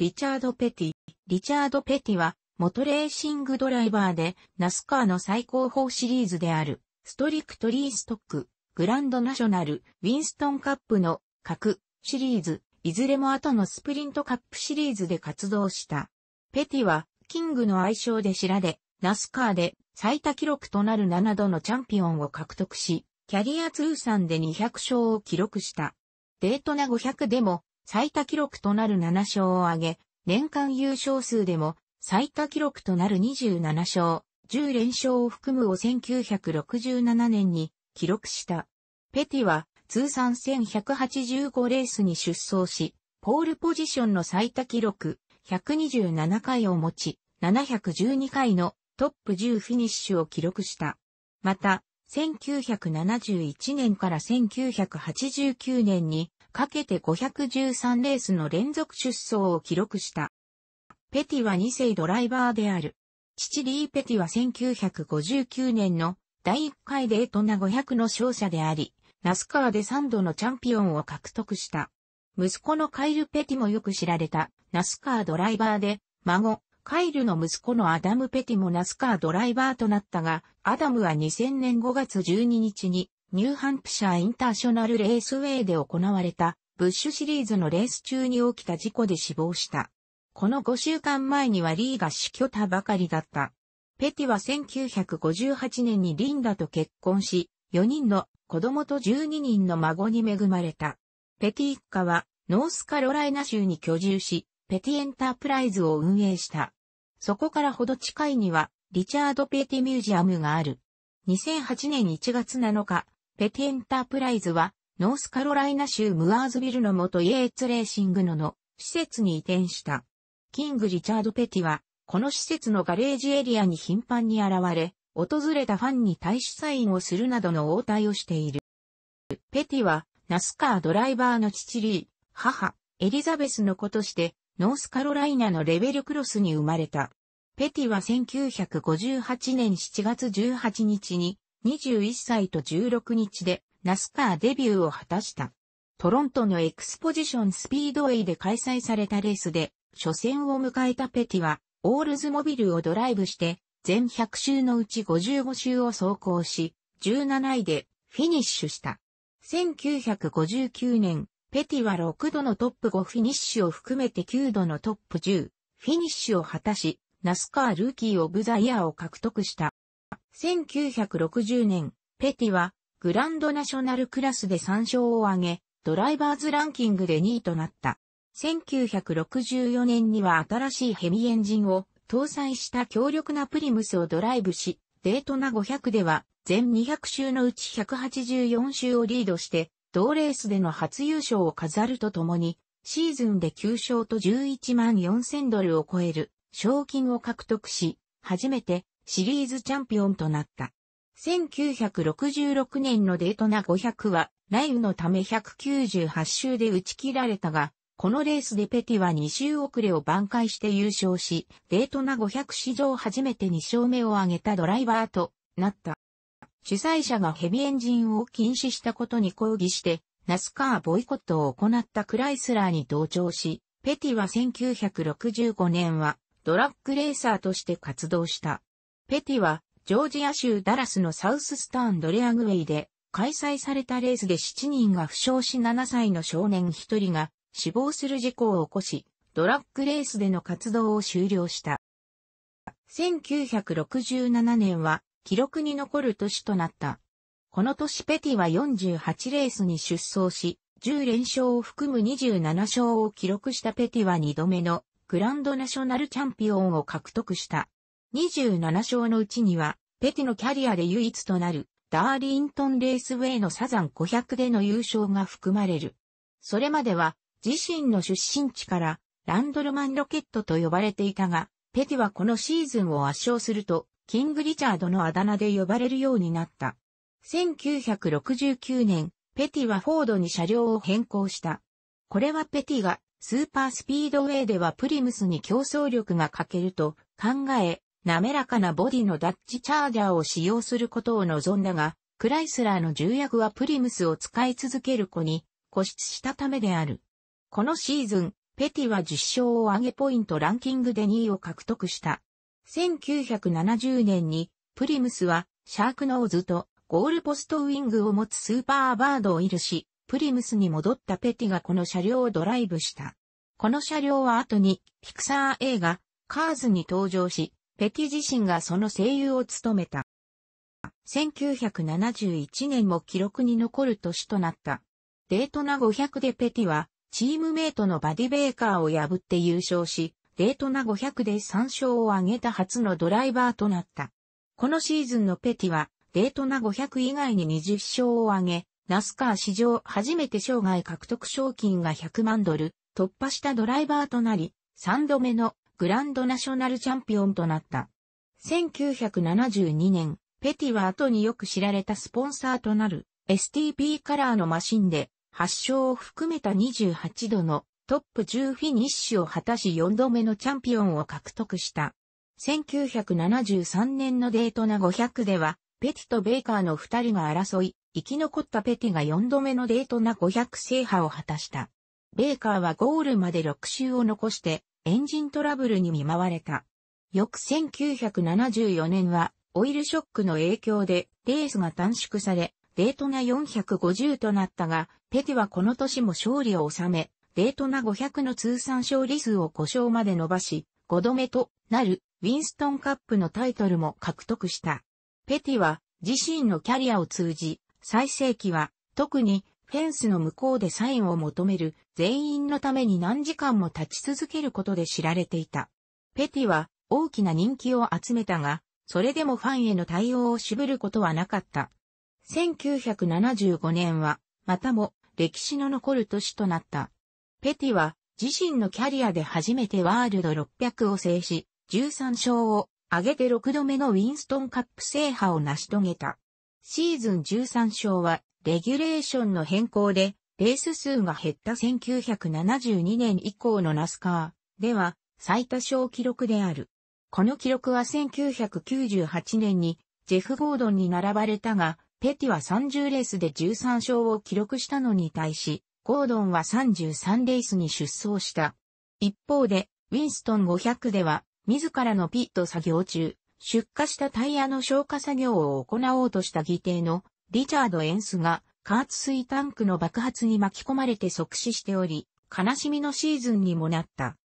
リチャード・ペティ。リチャード・ペティは、元レーシングドライバーで、ナスカーの最高峰シリーズである、ストリクトリーストック、グランドナショナル、ウィンストンカップの各シリーズ、いずれも後のスプリントカップシリーズで活動した。ペティは、キングの愛称で知られ、ナスカーで最多記録となる7度のチャンピオンを獲得し、キャリア通算で200勝を記録した。デートナ500でも最多記録となる7勝を挙げ、年間優勝数でも最多記録となる27勝、10連勝を含むを1967年に記録した。ペティは通算1185レースに出走し、ポールポジションの最多記録127回を持ち、712回のトップ10フィニッシュを記録した。また、1971年から1989年にかけて513レースの連続出走を記録した。ペティは2世ドライバーである。父リー・ペティは1959年の第1回デートナ500の勝者であり、ナスカーで3度のチャンピオンを獲得した。息子のカイル・ペティもよく知られたナスカードライバーで、孫、カイルの息子のアダム・ペティもナスカードライバーとなったが、アダムは2000年5月12日にニューハンプシャーインターショナルレースウェイで行われた、ブッシュシリーズのレース中に起きた事故で死亡した。この5週間前にはリーが死去たばかりだった。ペティは1958年にリンダと結婚し、4人の子供と12人の孫に恵まれた。ペティ一家はノースカロライナ州に居住し、ペティエンタープライズを運営した。そこからほど近いには、リチャード・ペティミュージアムがある。2008年1月7日、ペティエンタープライズは、ノースカロライナ州ムアーズビルの元イエーツレーシングのの施設に移転した。キング・リチャード・ペティは、この施設のガレージエリアに頻繁に現れ、訪れたファンに対しサインをするなどの応対をしている。ペティは、ナスカードライバーの父リー、母、エリザベスの子として、ノースカロライナのレベルクロスに生まれた。ペティは1958年7月18日に21歳と16日でナスカーデビューを果たした。トロントのエクスポジションスピードウェイで開催されたレースで、初戦を迎えたペティは、オールズモビルをドライブして、全100周のうち55周を走行し、17位でフィニッシュした。1959年、ペティは6度のトップ5フィニッシュを含めて9度のトップ10、フィニッシュを果たし、ナスカールーキーオブザイヤーを獲得した。1960年、ペティはグランドナショナルクラスで3勝を挙げ、ドライバーズランキングで2位となった。1964年には新しいヘミエンジンを搭載した強力なプリムスをドライブし、デートナ500では全200周のうち184周をリードして、同レースでの初優勝を飾るとともに、シーズンで9勝と11万4000ドルを超える賞金を獲得し、初めてシリーズチャンピオンとなった。1966年のデートナ500は雷雨のため198周で打ち切られたが、このレースでペティは2周遅れを挽回して優勝し、デートナ500史上初めて2勝目を挙げたドライバーとなった。主催者がヘビエンジンを禁止したことに抗議して、ナスカーボイコットを行ったクライスラーに同調し、ペティは1965年はドラッグレーサーとして活動した。ペティは、ジョージア州ダラスのサウススターンドレアグウェイで、開催されたレースで7人が負傷し7歳の少年1人が死亡する事故を起こし、ドラッグレースでの活動を終了した。1967年は記録に残る年となった。この年ペティは48レースに出走し、10連勝を含む27勝を記録したペティは2度目のグランドナショナルチャンピオンを獲得した。27勝のうちには、ペティのキャリアで唯一となる、ダーリントンレースウェイのサザン500での優勝が含まれる。それまでは、自身の出身地から、ランドルマンロケットと呼ばれていたが、ペティはこのシーズンを圧勝すると、キング・リチャードのあだ名で呼ばれるようになった。1969年、ペティはフォードに車両を変更した。これはペティがスーパースピードウェイではプリムスに競争力が欠けると考え、滑らかなボディのダッチチャージャーを使用することを望んだが、クライスラーの重役はプリムスを使い続ける子に固執したためである。このシーズン、ペティは10勝を上げポイントランキングで2位を獲得した。1970年に、プリムスは、シャークノーズと、ゴールポストウィングを持つスーパーバードを許るし、プリムスに戻ったペティがこの車両をドライブした。この車両は後に、ピクサー映画、カーズに登場し、ペティ自身がその声優を務めた。1971年も記録に残る年となった。デートナ500でペティは、チームメイトのバディベーカーを破って優勝し、デートナ500で3勝を挙げた初のドライバーとなった。このシーズンのペティは、デートナ500以外に20勝を挙げ、ナスカー史上初めて生涯獲得賞金が100万ドル、突破したドライバーとなり、3度目のグランドナショナルチャンピオンとなった。1972年、ペティは後によく知られたスポンサーとなる STP カラーのマシンで発祥を含めた28度のトップ10フィニッシュを果たし4度目のチャンピオンを獲得した。1973年のデートナ500では、ペティとベイカーの2人が争い、生き残ったペティが4度目のデートナ500制覇を果たした。ベイカーはゴールまで6周を残して、エンジントラブルに見舞われた。翌1974年は、オイルショックの影響で、レースが短縮され、デートナ450となったが、ペティはこの年も勝利を収め、デートナ500の通算勝利数を5勝まで伸ばし、5度目となるウィンストンカップのタイトルも獲得した。ペティは自身のキャリアを通じ、最盛期は特にフェンスの向こうでサインを求める全員のために何時間も立ち続けることで知られていた。ペティは大きな人気を集めたが、それでもファンへの対応を渋ることはなかった。1975年は、またも歴史の残る年となった。ペティは自身のキャリアで初めてワールド600を制し、13勝を挙げて6度目のウィンストンカップ制覇を成し遂げた。シーズン13勝は、レギュレーションの変更で、レース数が減った1972年以降のナスカーでは、最多勝記録である。この記録は1998年に、ジェフ・ゴードンに並ばれたが、ペティは30レースで13勝を記録したのに対し、ゴードンは33レースに出走した。一方で、ウィンストン500では、自らのピット作業中、出荷したタイヤの消火作業を行おうとした議定のリチャード・エンスが加圧水タンクの爆発に巻き込まれて即死しており、悲しみのシーズンにもなった。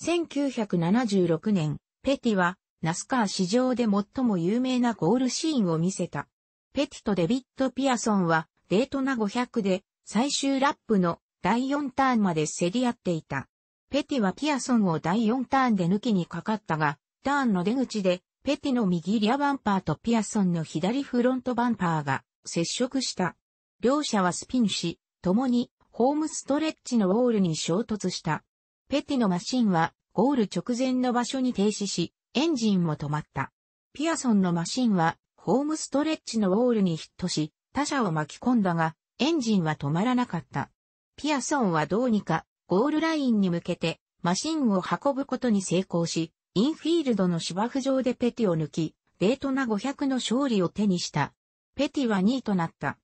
1976年、ペティはナスカー史上で最も有名なゴールシーンを見せた。ペティとデビッド・ピアソンはデートナ500で最終ラップの第4ターンまで競り合っていた。ペティはピアソンを第4ターンで抜きにかかったが、ターンの出口でペティの右リアバンパーとピアソンの左フロントバンパーが接触した。両者はスピンし、共にホームストレッチのウォールに衝突した。ペティのマシンはゴール直前の場所に停止し、エンジンも止まった。ピアソンのマシンはホームストレッチのウォールにヒットし、他者を巻き込んだが、エンジンは止まらなかった。ピアソンはどうにかゴールラインに向けてマシンを運ぶことに成功し、インフィールドの芝生上でペティを抜き、デートな500の勝利を手にした。ペティは2位となった。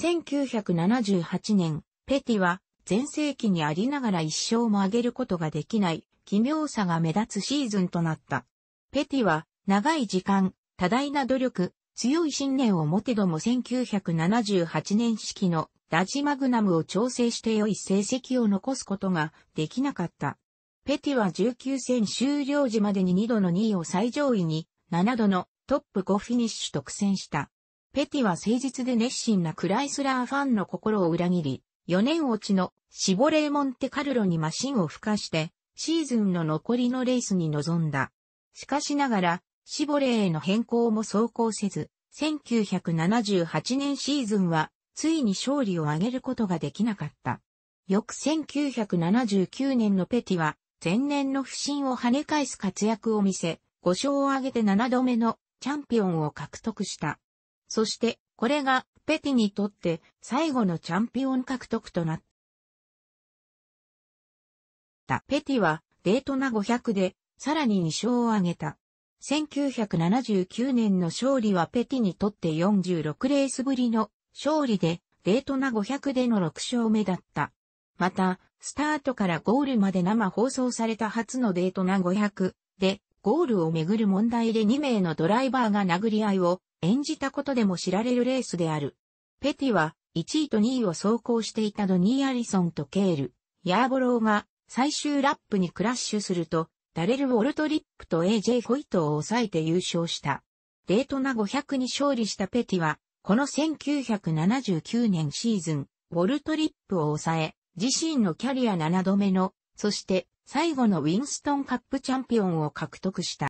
1978年、ペティは前世紀にありながら一勝も上げることができない奇妙さが目立つシーズンとなった。ペティは長い時間、多大な努力、強い信念を持てども1978年式のラジマグナムを調整して良い成績を残すことができなかった。ペティは19戦終了時までに2度の2位を最上位に、7度のトップ5フィニッシュ独占した。ペティは誠実で熱心なクライスラーファンの心を裏切り、4年落ちのシボレーモンテカルロにマシンを付加して、シーズンの残りのレースに臨んだ。しかしながら、シボレーへの変更も走行せず、1978年シーズンは、ついに勝利を挙げることができなかった。翌1979年のペティは、前年の不振を跳ね返す活躍を見せ、5勝を挙げて7度目のチャンピオンを獲得した。そして、これがペティにとって最後のチャンピオン獲得となった。ペティはデートナ500でさらに2勝を挙げた。1979年の勝利はペティにとって46レースぶりの勝利でデートナ500での6勝目だった。また、スタートからゴールまで生放送された初のデートな500で、ゴールをめぐる問題で2名のドライバーが殴り合いを演じたことでも知られるレースである。ペティは1位と2位を走行していたドニー・アリソンとケール、ヤーボローが最終ラップにクラッシュすると、ダレル・ウォルトリップと AJ ホイトを抑えて優勝した。デートな500に勝利したペティは、この1979年シーズン、ウォルトリップを抑え、自身のキャリア7度目の、そして最後のウィンストンカップチャンピオンを獲得した。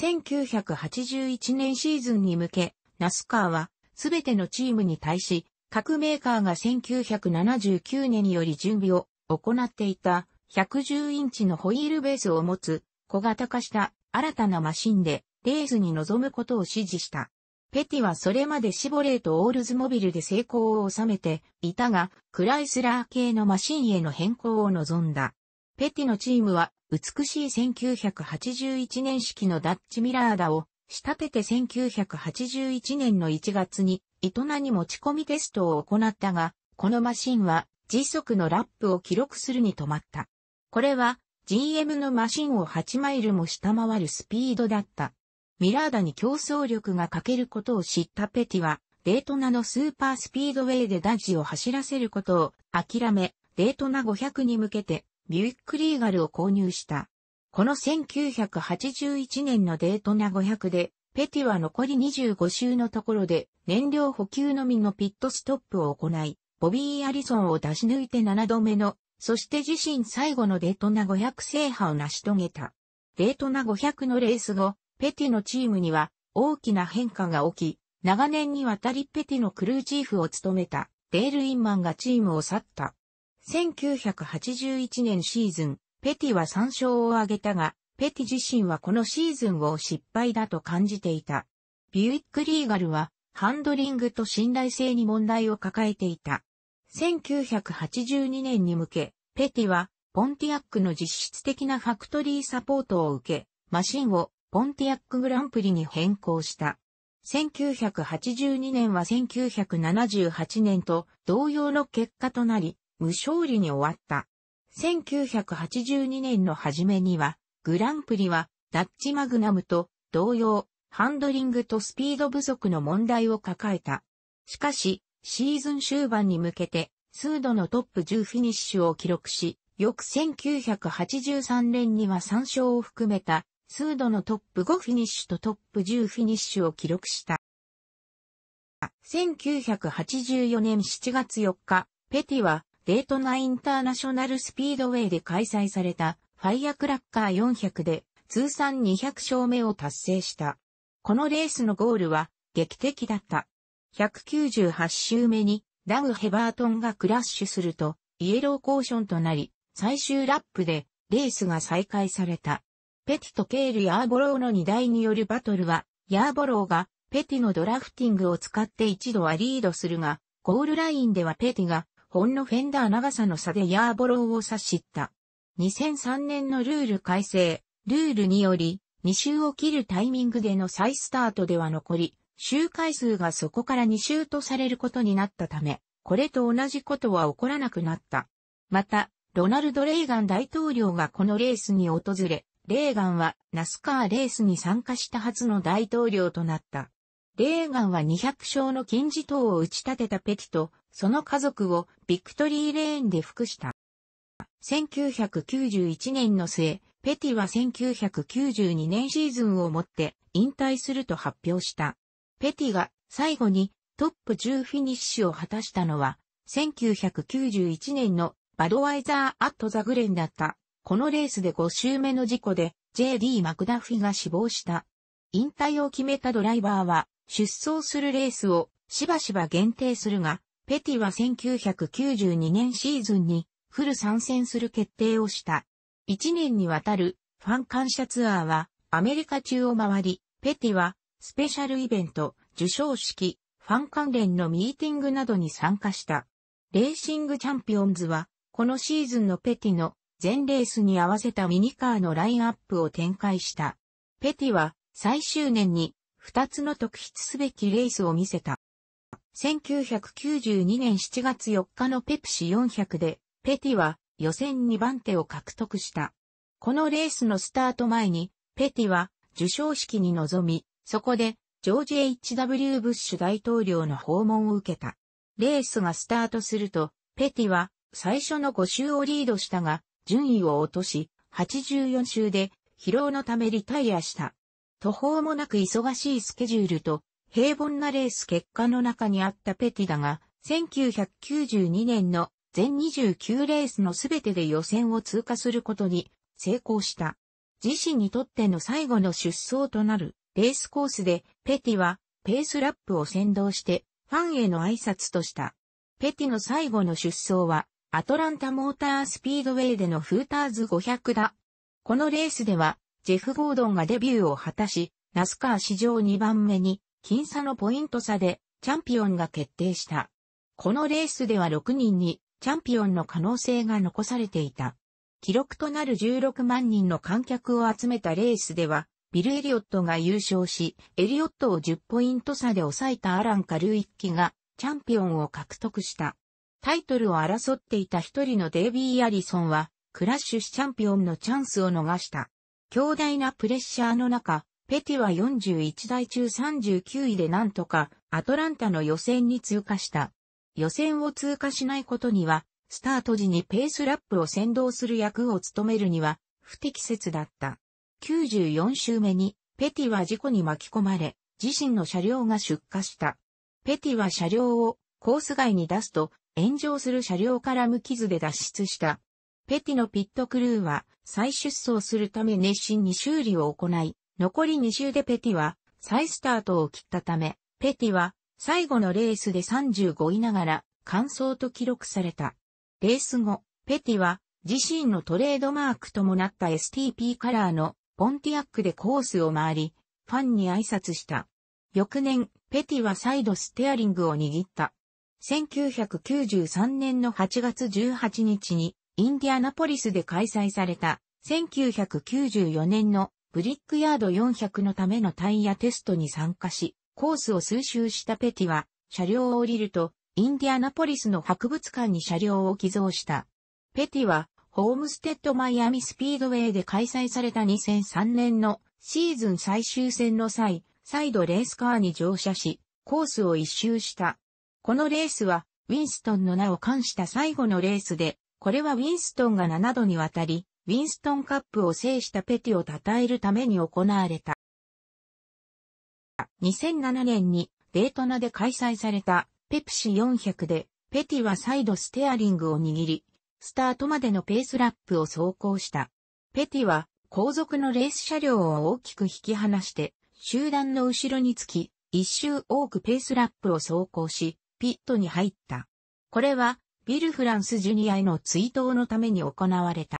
1981年シーズンに向け、ナスカーはすべてのチームに対し、各メーカーが1979年より準備を行っていた110インチのホイールベースを持つ小型化した新たなマシンでレースに臨むことを指示した。ペティはそれまでシボレーとオールズモビルで成功を収めていたが、クライスラー系のマシンへの変更を望んだ。ペティのチームは、美しい1981年式のダッチミラーダを、仕立てて1981年の1月に、糸名に持ち込みテストを行ったが、このマシンは、時速のラップを記録するに止まった。これは、GM のマシンを8マイルも下回るスピードだった。ミラーダに競争力が欠けることを知ったペティは、デートナのスーパースピードウェイでダッジを走らせることを諦め、デートナ500に向けて、ビュックリーガルを購入した。この1981年のデートナ500で、ペティは残り25周のところで、燃料補給のみのピットストップを行い、ボビー・アリソンを出し抜いて7度目の、そして自身最後のデートナ500制覇を成し遂げた。デートナ500のレース後、ペティのチームには大きな変化が起き、長年にわたりペティのクルーチーフを務めたデール・インマンがチームを去った。1981年シーズン、ペティは3勝を挙げたが、ペティ自身はこのシーズンを失敗だと感じていた。ビュイック・リーガルは、ハンドリングと信頼性に問題を抱えていた。1982年に向け、ペティは、ポンティアックの実質的なファクトリーサポートを受け、マシンをポンティアックグランプリに変更した。1982年は1978年と同様の結果となり、無勝利に終わった。1982年の初めには、グランプリはダッチマグナムと同様、ハンドリングとスピード不足の問題を抱えた。しかし、シーズン終盤に向けて、数度のトップ10フィニッシュを記録し、翌1983年には3勝を含めた数度のトップ5フィニッシュとトップ10フィニッシュを記録した。1984年7月4日、ペティはデートナインターナショナルスピードウェイで開催されたファイアクラッカー400で通算200勝目を達成した。このレースのゴールは劇的だった。198周目にダグ・ヘバートンがクラッシュするとイエローコーションとなり、最終ラップでレースが再開された。ペティとケール・ヤーボローの二台によるバトルは、ヤーボローがペティのドラフティングを使って一度はリードするが、ゴールラインではペティが、ほんのフェンダー長さの差でヤーボローを差した。2003年のルール改正、ルールにより、2周を切るタイミングでの再スタートでは残り、周回数がそこから2周とされることになったため、これと同じことは起こらなくなった。また、ロナルド・レーガン大統領がこのレースに訪れ、レーガンはナスカーレースに参加した初の大統領となった。レーガンは200勝の金字塔を打ち立てたペティと、その家族をビクトリーレーンで服した。1991年の末、ペティは1992年シーズンをもって引退すると発表した。ペティが最後にトップ10フィニッシュを果たしたのは1991年のバドワイザー・アット・ザ・グレンだった。このレースで5周目の事故で JD マクダフィが死亡した。引退を決めたドライバーは出走するレースをしばしば限定するが、ペティは1992年シーズンにフル参戦する決定をした。1年にわたるファン感謝ツアーはアメリカ中を回り、ペティはスペシャルイベント、受賞式、ファン関連のミーティングなどに参加した。レーシングチャンピオンズはこのシーズンのペティの全レースに合わせたミニカーのラインアップを展開した。ペティは最終年に2つの特筆すべきレースを見せた。1992年7月4日のペプシ400で、ペティは予選2番手を獲得した。このレースのスタート前に、ペティは受賞式に臨み、そこでジョージ・ H.W. ブッシュ大統領の訪問を受けた。レースがスタートすると、ペティは最初の5周をリードしたが、順位を落とし、84週で疲労のためリタイアした。途方もなく忙しいスケジュールと平凡なレース結果の中にあったペティだが、1992年の全29レースのすべてで予選を通過することに成功した。自身にとっての最後の出走となるレースコースでペティはペースラップを先導してファンへの挨拶とした。ペティの最後の出走はアトランタモータースピードウェイでのフーターズ500だ。このレースでは、ジェフ・ゴードンがデビューを果たし、ナスカー史上2番目に、僅差のポイント差で、チャンピオンが決定した。このレースでは6人に、チャンピオンの可能性が残されていた。記録となる16万人の観客を集めたレースでは、ビル・エリオットが優勝し、エリオットを10ポイント差で抑えたアラン・カルイッキがチャンピオンを獲得した。タイトルを争っていた一人のデイビー・アリソンは、クラッシュチャンピオンのチャンスを逃した。強大なプレッシャーの中、ペティは41台中39位でなんとかアトランタの予選に通過した。予選を通過しないことには、スタート時にペースラップを先導する役を務めるには不適切だった。94周目にペティは事故に巻き込まれ、自身の車両が出火した。ペティは車両をコース外に出すと炎上する車両から無傷で脱出した。ペティのピットクルーは再出走するため熱心に修理を行い、残り2周でペティは再スタートを切ったため、ペティは最後のレースで35位ながら完走と記録された。レース後、ペティは自身のトレードマークともなった STP カラーのポンティアックでコースを回り、ファンに挨拶した。翌年、ペティは再度ステアリングを握った。1993年の8月18日にインディアナポリスで開催された1994年のブリックヤード400のためのタイヤテストに参加し、コースを数周したペティは車両を降りるとインディアナポリスの博物館に車両を寄贈した。ペティはホームステッドマイアミスピードウェイで開催された2003年のシーズン最終戦の際、再度レースカーに乗車し、コースを一周した。このレースは、ウィンストンの名を冠した最後のレースで、これはウィンストンが7度にわたり、ウィンストンカップを制したペティを称えるために行われた。2007年にデートナで開催されたペプシ400で、ペティはサイドステアリングを握り、スタートまでのペースラップを走行した。ペティは後続のレース車両を大きく引き離して、集団の後ろにつき、一周多くペースラップを走行し、ピットに入った。これは、ビル・フランス・ジュニアへの追悼のために行われた。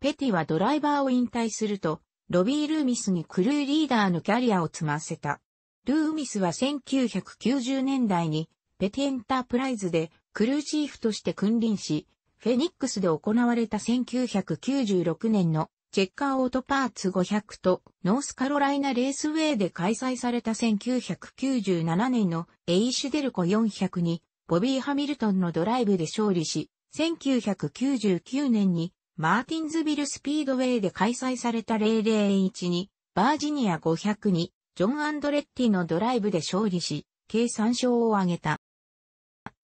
ペティはドライバーを引退すると、ロビー・ルーミスにクルーリーダーのキャリアを積ませた。ルーミスは1990年代に、ペティエンタープライズでクルーチーフとして君臨し、フェニックスで行われた1996年のチェッカーオートパーツ500とノースカロライナレースウェイで開催された1997年のエイシュデルコ400にボビー・ハミルトンのドライブで勝利し、1999年にマーティンズビルスピードウェイで開催された001にバージニア500にジョン・アンドレッティのドライブで勝利し、計3勝を挙げた。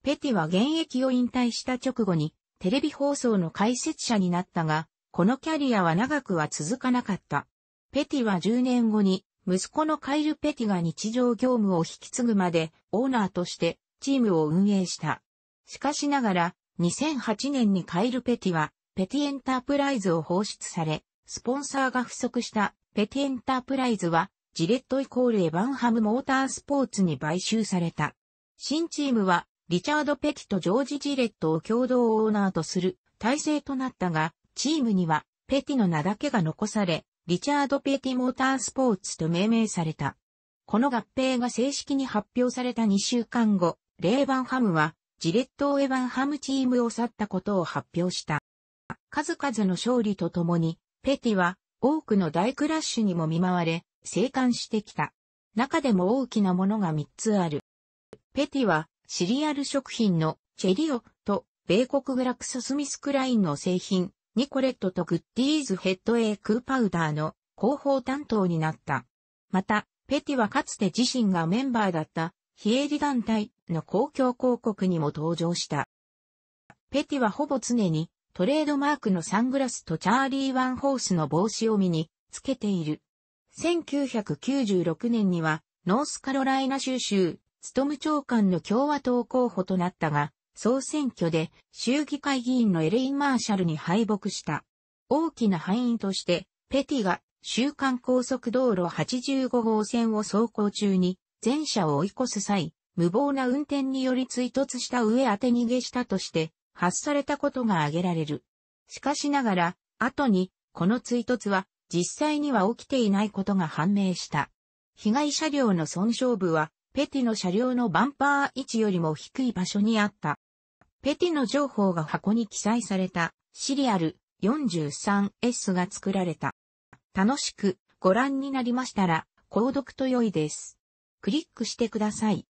ペティは現役を引退した直後にテレビ放送の解説者になったが、このキャリアは長くは続かなかった。ペティは10年後に、息子のカイル・ペティが日常業務を引き継ぐまで、オーナーとしてチームを運営した。しかしながら、2008年にカイル・ペティは、ペティエンタープライズを放出され、スポンサーが不足したペティエンタープライズは、ジレットイコールエヴァンハムモータースポーツに買収された。新チームは、リチャード・ペティとジョージ・ジレットを共同オーナーとする体制となったが、チームには、ペティの名だけが残され、リチャード・ペティ・モータースポーツと命名された。この合併が正式に発表された2週間後、レーバンハムは、ジレット・エヴァンハムチームを去ったことを発表した。数々の勝利とともに、ペティは多くの大クラッシュにも見舞われ、生還してきた。中でも大きなものが3つある。ペティはシリアル食品のチェリオと米国グラクソスミスクラインの製品ニコレットとグッディーズヘッドエイクーパウダーの広報担当になった。また、ペティはかつて自身がメンバーだった非営利団体の公共広告にも登場した。ペティはほぼ常にトレードマークのサングラスとチャーリー・ワンホースの帽子を身につけている。1996年にはノースカロライナ州州、ストム長官の共和党候補となったが、総選挙で衆議会議員のエレイン・マーシャルに敗北した。大きな敗因として、ペティが週刊高速道路85号線を走行中に全車を追い越す際、無謀な運転により追突した上当て逃げしたとして発されたことが挙げられる。しかしながら、後にこの追突は実際には起きていないことが判明した。被害車両の損傷部は、ペティの車両のバンパー位置よりも低い場所にあった。ペティの情報が箱に記載されたシリアル 43S が作られた。楽しくご覧になりましたら、購読と良いです。クリックしてください。